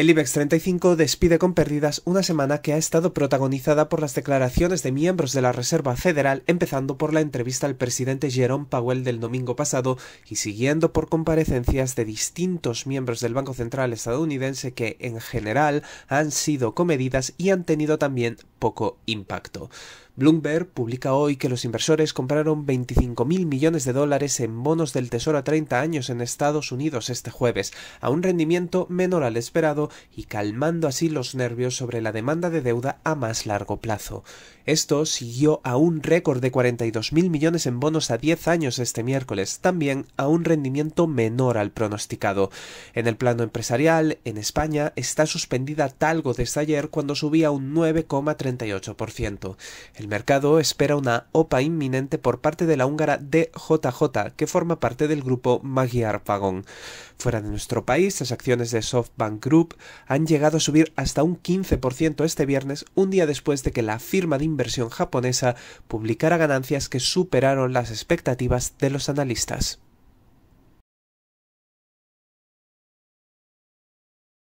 El IBEX 35 despide con pérdidas una semana que ha estado protagonizada por las declaraciones de miembros de la Reserva Federal, empezando por la entrevista al presidente Jerome Powell del domingo pasado y siguiendo por comparecencias de distintos miembros del Banco Central estadounidense que, en general, han sido comedidas y han tenido también poco impacto. Bloomberg publica hoy que los inversores compraron 25.000 millones de dólares en bonos del Tesoro a 30 años en Estados Unidos este jueves, a un rendimiento menor al esperado y calmando así los nervios sobre la demanda de deuda a más largo plazo. Esto siguió a un récord de 42.000 millones en bonos a 10 años este miércoles, también a un rendimiento menor al pronosticado. En el plano empresarial, en España está suspendida Talgo desde ayer cuando subía un 9,3. El mercado espera una OPA inminente por parte de la húngara DJJ, que forma parte del grupo Magyar Pagón. Fuera de nuestro país, las acciones de SoftBank Group han llegado a subir hasta un 15% este viernes, un día después de que la firma de inversión japonesa publicara ganancias que superaron las expectativas de los analistas.